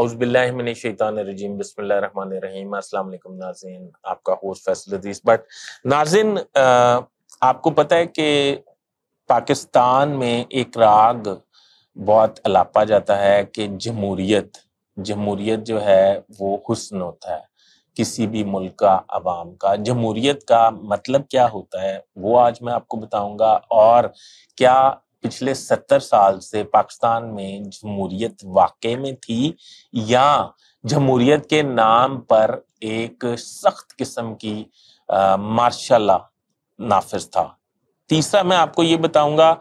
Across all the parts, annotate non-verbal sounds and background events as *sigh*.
अउज़बिल्लिमिनशैतानरजीम बसमीम अस्सलाम वालेकुम नाजिन आपका होस्ट फैसल बट नाजिन आपको पता है कि पाकिस्तान में एक राग बहुत अलापा जाता है कि जमहूरियत जमहूरियत जो है वो हुस्न होता है किसी भी मुल्क का आवाम का जमहूरियत का मतलब क्या होता है वो आज मैं आपको बताऊंगा और क्या पिछले सत्तर साल से पाकिस्तान में जमहूरियत वाकई में थी या जमहूरियत के नाम पर एक सख्त किस्म की मार्शाला नाफिज था तीसरा मैं आपको ये बताऊंगा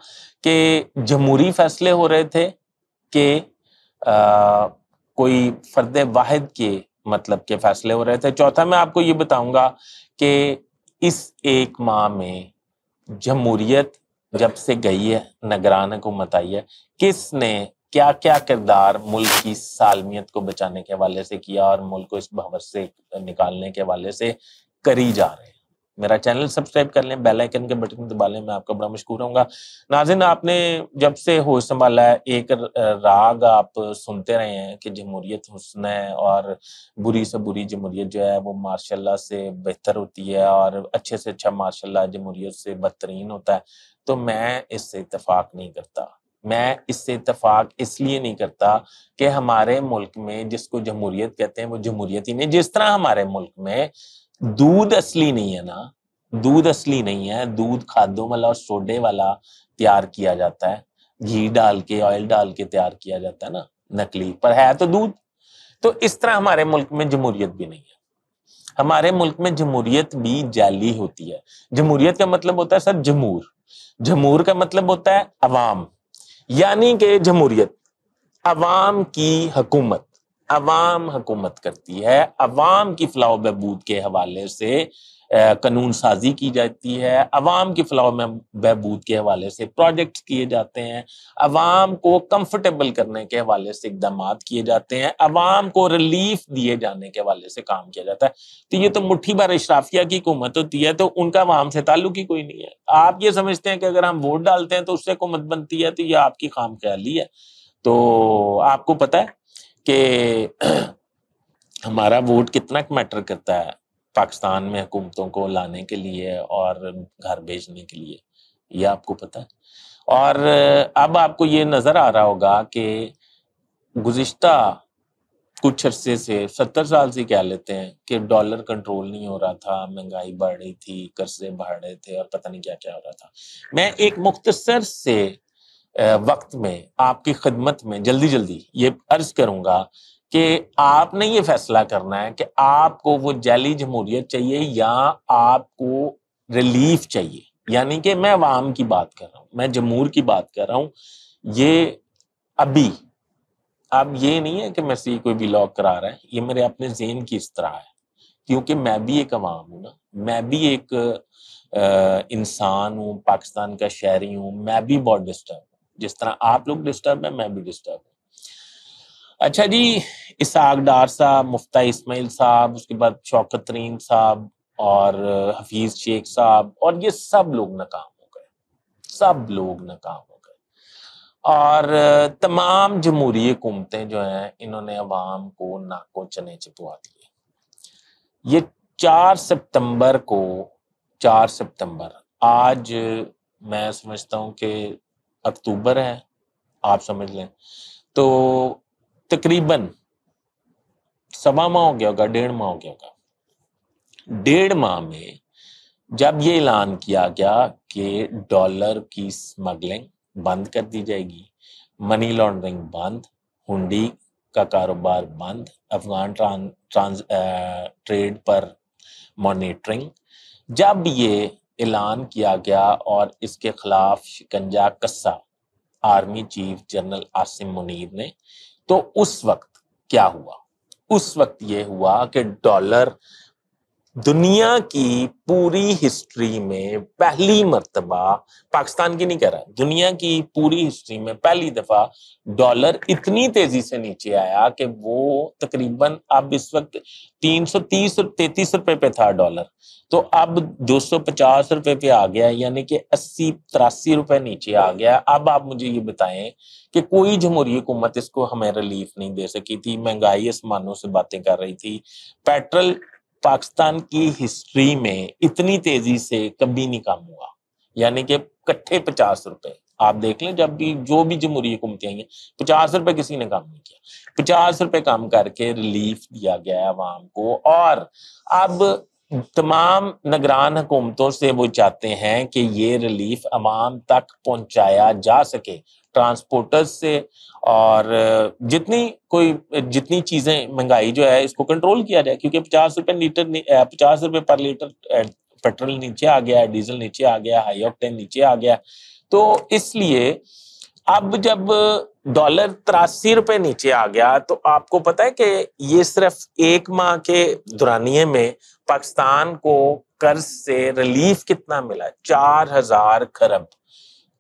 कि जमहूरी फैसले हो रहे थे कि कोई फर्द वाहिद के मतलब के फैसले हो रहे थे चौथा मैं आपको ये बताऊंगा कि इस एक माह में जमहूरियत जब से गई है नगराना को मताई है किसने क्या क्या किरदार मुल्क की सालमियत को बचाने के हवाले से किया और मुल्क को इस भवर से निकालने के हवाले से करी जा रहे हैं मेरा चैनल सब्सक्राइब कर लें बेल आइकन के बटन दबा लें मैं आपका बड़ा मशहूर हूँ नाजिन आपने जब से होश संभाला है एक राग आप सुनते रहे हैं कि जमहूरियत हुसन है और बुरी से बुरी जमहूरियत जो है वो माशाल्लाह से बेहतर होती है और अच्छे से अच्छा माशाल्लाह जमहूरियत से बदतरीन होता है तो मैं इससे इतफाक नहीं करता मैं इससे इतफाक इसलिए नहीं करता कि हमारे मुल्क में जिसको जमहूरियत कहते हैं वो जमहूरियत ही नहीं जिस तरह हमारे मुल्क में दूध असली नहीं है ना दूध असली नहीं है दूध खादों वाला और सोडे वाला तैयार किया जाता है घी डाल के ऑयल डाल के तैयार किया जाता है ना नकली पर है तो दूध तो इस तरह हमारे मुल्क में जमहूरियत भी नहीं है हमारे मुल्क में जमहूरियत भी जाली होती है जमहूरियत का मतलब होता है सर जमूर जमूर का मतलब होता है अवाम यानी कि जमहूरियत अवाम की हकूमत अवाम हकूमत करती है अवाम की फलाह बहबूद के हवाले से कानून साजी की जाती है अवाम की फलाह में बहबूद के हवाले से प्रोजेक्ट किए जाते हैं अवाम को कंफर्टेबल करने के हवाले से इकदाम किए जाते हैं अवाम को रिलीफ दिए जाने के हवाले से काम किया जाता है तो ये तो मुठ्ठी भर अशराफिया की हुकूमत होती है तो उनका अवाम से ताल्लुक ही कोई नहीं है आप ये समझते हैं कि अगर हम वोट डालते हैं तो उससे हुकूमत बनती है तो ये आपकी खाम ख्याली है तो आपको पता है कि *clears throat* हमारा वोट कितना मैटर करता है पाकिस्तान में हुकूमतों को लाने के लिए और घर भेजने के लिए ये आपको पता है और अब आपको ये नज़र आ रहा होगा कि गुज्त कुछ अरसे से सत्तर साल से कह लेते हैं कि डॉलर कंट्रोल नहीं हो रहा था महंगाई बढ़ रही थी कर्जे बढ़ रहे थे और पता नहीं क्या क्या हो रहा था मैं एक मुख्तसर से वक्त में आपकी खदमत में जल्दी जल्दी ये अर्ज करूंगा कि आपने ये फैसला करना है कि आपको वो जैली जमहूरियत चाहिए या आपको रिलीफ चाहिए यानी कि मैं आवाम की बात कर रहा हूँ मैं जमहूर की बात कर रहा हूँ ये अभी अब ये नहीं है कि मैं से कोई बिलॉग करा रहा है ये मेरे अपने जेन की इस तरह है क्योंकि मैं भी एक आवाम हूँ ना मैं भी एक इंसान हूँ पाकिस्तान का शहरी हूँ मैं भी बहुत डिस्टर्ब हूँ जिस तरह आप लोग डिस्टर्ब है मैं भी डिस्टर्ब हूँ अच्छा जी इसाक डार साहब मुफ्ता इस्माइल साहब उसके बाद शौकत तरीन साहब और हफीज शेख साहब और ये सब लोग नाकाम हो गए सब लोग नाकाम हो गए और तमाम जमहूरी हुकूमतें जो हैं इन्होंने अवाम को नाको चने चिपवा दिए ये चार सितंबर को चार सितंबर आज मैं समझता हूँ कि अक्टूबर है आप समझ लें तो तकरीबन सवा माह हो गया होगा डेढ़ माह हो गया होगा डेढ़ माह में जब ये ऐलान किया गया कि डॉलर की स्मगलिंग बंद कर दी जाएगी मनी लॉन्ड्रिंग बंद हुंडी का कारोबार बंद अफगान ट्रां, ट्रांस ट्रेड पर मॉनिटरिंग जब ये ऐलान किया गया और इसके खिलाफ शिकंजा कस्सा army chief general Asim Munir ने तो उस वक्त क्या हुआ उस वक्त ये हुआ कि डॉलर दुनिया की पूरी हिस्ट्री में पहली मरतबा पाकिस्तान की नहीं कह रहा दुनिया की पूरी हिस्ट्री में पहली दफा डॉलर इतनी तेजी से नीचे आया कि वो तकरीबन अब इस वक्त 330 और तैतीस रुपए पे था डॉलर तो अब 250 रुपए पे आ गया यानी कि अस्सी तिरासी रुपए नीचे आ गया अब आप मुझे ये बताएं कि कोई जमहूरी हुकूमत इसको हमें रिलीफ नहीं दे सकी थी महंगाई आसमानों से बातें कर रही थी पेट्रोल पाकिस्तान की हिस्ट्री में इतनी तेजी से कभी नहीं कम हुआ यानी कि कट्ठे पचास रुपए आप देख लें जब भी जो भी जमहूरी हुकूमतें आई हैं पचास रुपए किसी ने काम नहीं किया पचास रुपए काम करके रिलीफ दिया गया आवाम को और अब तमाम निगरान हुकूमतों से वो चाहते हैं कि ये रिलीफ आवाम तक पहुंचाया जा सके ट्रांसपोर्टर्स से और जितनी कोई जितनी चीजें महंगाई जो है इसको कंट्रोल किया जाए क्योंकि पचास रुपए लीटर पचास रुपए पर लीटर पेट्रोल नीचे आ गया डीजल नीचे आ गया हाई ऑक्टेन नीचे आ गया तो इसलिए अब जब डॉलर तिरासी रुपए नीचे आ गया तो आपको पता है कि ये सिर्फ एक माह के दुरानिए में पाकिस्तान को कर्ज से रिलीफ कितना मिला चार हजार खरब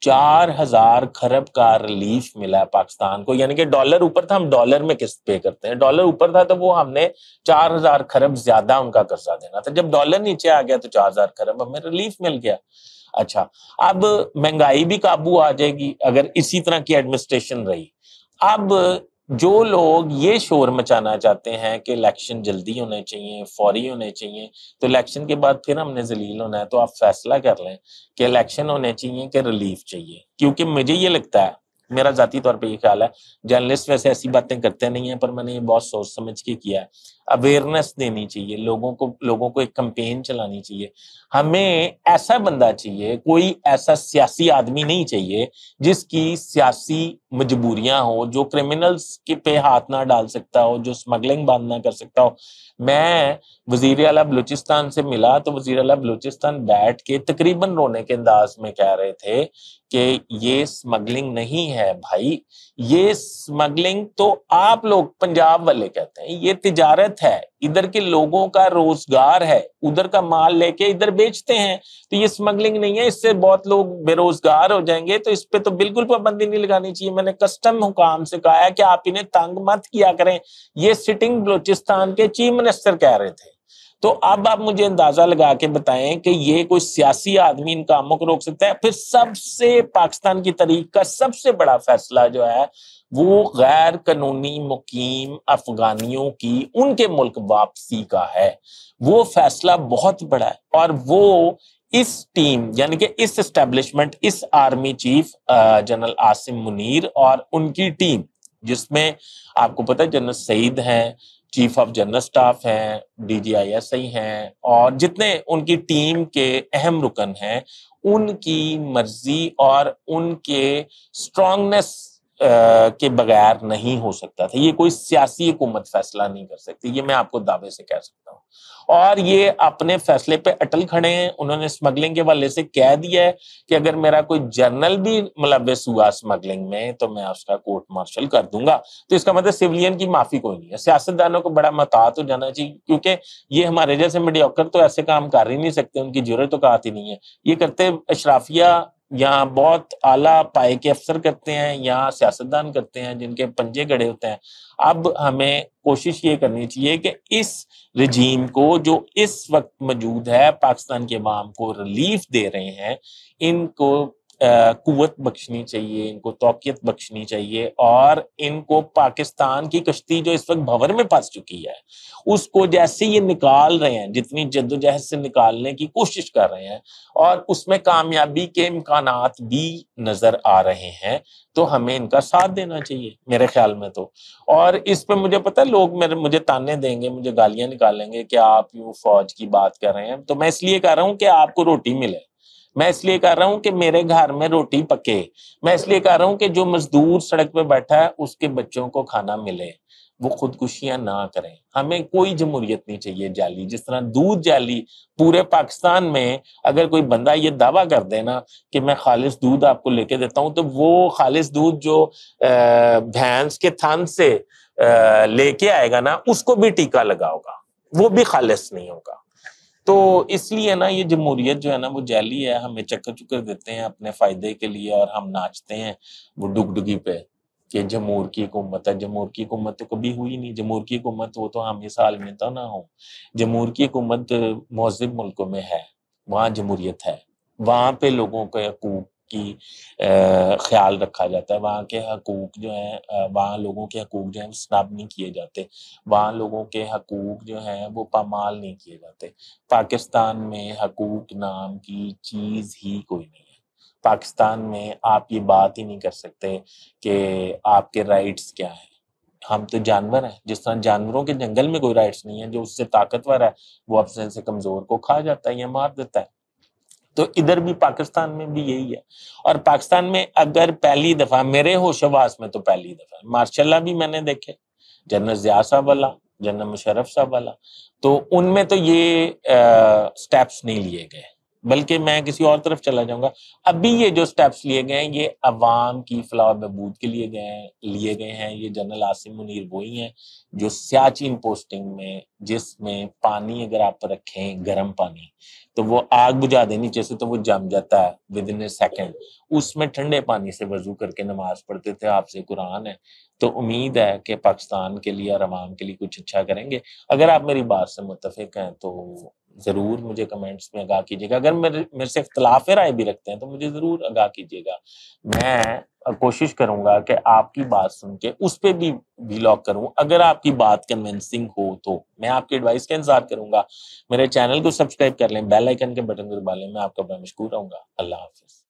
चार हजार खरब का रिलीफ मिला पाकिस्तान को यानी कि डॉलर ऊपर था हम डॉलर में किस्त पे करते हैं डॉलर ऊपर था तो वो हमने चार हजार खरब ज्यादा उनका कर्जा देना था जब डॉलर नीचे आ गया तो चार हजार खरब हमें रिलीफ मिल गया अच्छा अब महंगाई भी काबू आ जाएगी अगर इसी तरह की एडमिनिस्ट्रेशन रही अब जो लोग ये शोर मचाना चाहते हैं कि इलेक्शन जल्दी होने चाहिए फौरी होने चाहिए तो इलेक्शन के बाद फिर हमने जलील होना है तो आप फैसला कर लें कि इलेक्शन होने चाहिए कि रिलीफ चाहिए क्योंकि मुझे ये लगता है मेरा जाती तौर पर ये ख्याल है जर्नलिस्ट वैसे ऐसी बातें करते नहीं है पर मैंने ये बहुत सोच समझ के किया है अवेयरनेस देनी चाहिए लोगों को लोगों को एक कंपेन चलानी चाहिए हमें ऐसा बंदा चाहिए कोई ऐसा सियासी आदमी नहीं चाहिए जिसकी सियासी मजबूरियां हो जो क्रिमिनल्स के पे हाथ ना डाल सकता हो जो स्मगलिंग बंद ना कर सकता हो मैं वजीर अला बलूचिस्तान से मिला तो वजीर अला बलूचिस्तान बैठ के तकरीबन रोने के अंदाज में कह रहे थे कि ये स्मगलिंग नहीं है भाई ये स्मगलिंग तो आप लोग पंजाब वाले कहते हैं ये तिजारत है इधर के लोगों का रोजगार है उधर का माल लेके इधर बेचते हैं तो ये स्मगलिंग नहीं है इससे बहुत लोग बेरोजगार हो जाएंगे तो इस पे तो बिल्कुल पाबंदी नहीं लगानी चाहिए मैंने कस्टम हुकाम से कहा है कि आप इन्हें तंग मत किया करें ये सिटिंग बलोचिस्तान के चीफ मिनिस्टर कह रहे थे तो अब आप मुझे अंदाजा लगा के बताएं कि ये कोई सियासी आदमी इन कामों को रोक सकता है फिर सबसे पाकिस्तान की तारीख का सबसे बड़ा फैसला जो है वो गैर कानूनी मुकीम अफगानियों की उनके मुल्क वापसी का है वो फैसला बहुत बड़ा है और वो इस टीम यानी कि इस एस्टेब्लिशमेंट इस army chief general Asim Munir और उनकी टीम जिसमें आपको पता है जनरल सईद हैं चीफ ऑफ जनरल स्टाफ हैं डीजीआईएसआई हैं और जितने उनकी टीम के अहम रुकन हैं उनकी मर्जी और उनके स्ट्रांगनेस के बगैर नहीं हो सकता था ये कोई सियासी हुकूमत फैसला नहीं कर सकती ये मैं आपको दावे से कह सकता हूँ और ये अपने फैसले पे अटल खड़े हैं उन्होंने स्मगलिंग के वाले से कह दिया है कि अगर मेरा कोई जर्नल भी मुलविस हुआ स्मगलिंग में तो मैं उसका कोर्ट मार्शल कर दूंगा तो इसका मतलब सिविलियन की माफी कोई नहीं है सियासतदानों को बड़ा मतात हो जाना चाहिए क्योंकि ये हमारे जैसे मीडियोकर तो ऐसे काम कर ही नहीं सकते उनकी जरूरत तो कहा नहीं है ये करते अशराफिया या बहुत आला पाए के अफसर करते हैं या सियासतदान करते हैं जिनके पंजे गड़े होते हैं अब हमें कोशिश ये करनी चाहिए कि इस रजीम को जो इस वक्त मौजूद है पाकिस्तान के अवाम को रिलीफ दे रहे हैं इनको कुत बख्शनी चाहिए इनको तोकियत बख्शनी चाहिए और इनको पाकिस्तान की कश्ती जो इस वक्त भंवर में फंस चुकी है उसको जैसे ये निकाल रहे हैं जितनी जद्दोजहद से निकालने की कोशिश कर रहे हैं और उसमें कामयाबी के इम्कान भी नज़र आ रहे हैं तो हमें इनका साथ देना चाहिए मेरे ख्याल में तो और इस पर मुझे पता है लोग मेरे मुझे ताने देंगे मुझे गालियां निकालेंगे कि आप यूँ फौज की बात कर रहे हैं तो मैं इसलिए कह रहा हूँ कि आपको रोटी मिले मैं इसलिए कह रहा हूं कि मेरे घर में रोटी पके मैं इसलिए कह रहा हूं कि जो मजदूर सड़क पे बैठा है उसके बच्चों को खाना मिले वो खुदकुशियां ना करें हमें कोई जमहूरियत नहीं चाहिए जाली जिस तरह दूध जाली पूरे पाकिस्तान में अगर कोई बंदा ये दावा कर देना कि मैं खालिश दूध आपको लेके देता हूं तो वो खालिश दूध जो भैंस के थान से लेके आएगा ना उसको भी टीका लगाओगा वो भी खालिश नहीं होगा तो इसलिए ना ये जमहूरियत जो है ना वो जैली है हमें चक्कर चुकर देते हैं अपने फायदे के लिए और हम नाचते हैं वो डुगडुगी पे कि जमूर की हुकूमत है जमूर की हुकूमत तो कभी हुई नहीं जमूर की हुकूमत वो तो हम इस हाल में तो ना हो जमूर की हुकूमत महजब मुल्कों में है वहां जमहूरियत है वहां पे लोगों के हकूक की ख्याल रखा जाता है वहाँ के हकूक जो हैं वहाँ लोगों के हकूक जो हैं स्नब नहीं किए जाते वहाँ लोगों के हकूक जो हैं वो पामाल नहीं किए जाते पाकिस्तान में हकूक नाम की चीज़ ही कोई नहीं है पाकिस्तान में आप ये बात ही नहीं कर सकते कि आपके राइट्स क्या हैं हम तो जानवर हैं जिस तरह जानवरों के जंगल में कोई राइट्स नहीं है जो उससे ताकतवर है वो अपने से कमज़ोर को खा जाता है या मार देता है तो इधर भी पाकिस्तान में भी यही है और पाकिस्तान में अगर पहली दफा मेरे होशवास में तो पहली दफा मार्शाला भी मैंने देखे जनरल जिया साहब वाला जनरल मुशरफ साहब वाला तो उनमें तो ये आ, स्टेप्स नहीं लिए गए बल्कि मैं किसी और तरफ चला जाऊंगा अभी ये जो स्टेप्स लिए गए हैं ये अवाम की फलाह बहबूद के लिए गए हैं लिए गए हैं ये जनरल आसिम मुनीर वही हैं जो सियाचिन पोस्टिंग में जिसमें पानी अगर आप रखें गर्म पानी तो वो आग बुझा दे नीचे से तो वो जम जाता है विद इन ए सेकेंड उसमें ठंडे पानी से वजू करके नमाज पढ़ते थे आपसे कुरान है तो उम्मीद है कि पाकिस्तान के लिए और अवाम के लिए कुछ अच्छा करेंगे अगर आप मेरी बात से मुतफिक हैं तो ज़रूर मुझे कमेंट्स में आगाह कीजिएगा अगर मेरे मेरे से इख्तलाफ राय भी रखते हैं तो मुझे ज़रूर आगाह कीजिएगा मैं कोशिश करूंगा कि आपकी बात सुन के उस पर भी ब्लॉग करूं अगर आपकी बात कन्विंसिंग हो तो मैं आपकी एडवाइस का इंतजार करूंगा मेरे चैनल को सब्सक्राइब कर लें बेल आइकन के बटन को दबा लें मैं आपका बड़ा मशहूर रहूंगा अल्लाह हाफिज़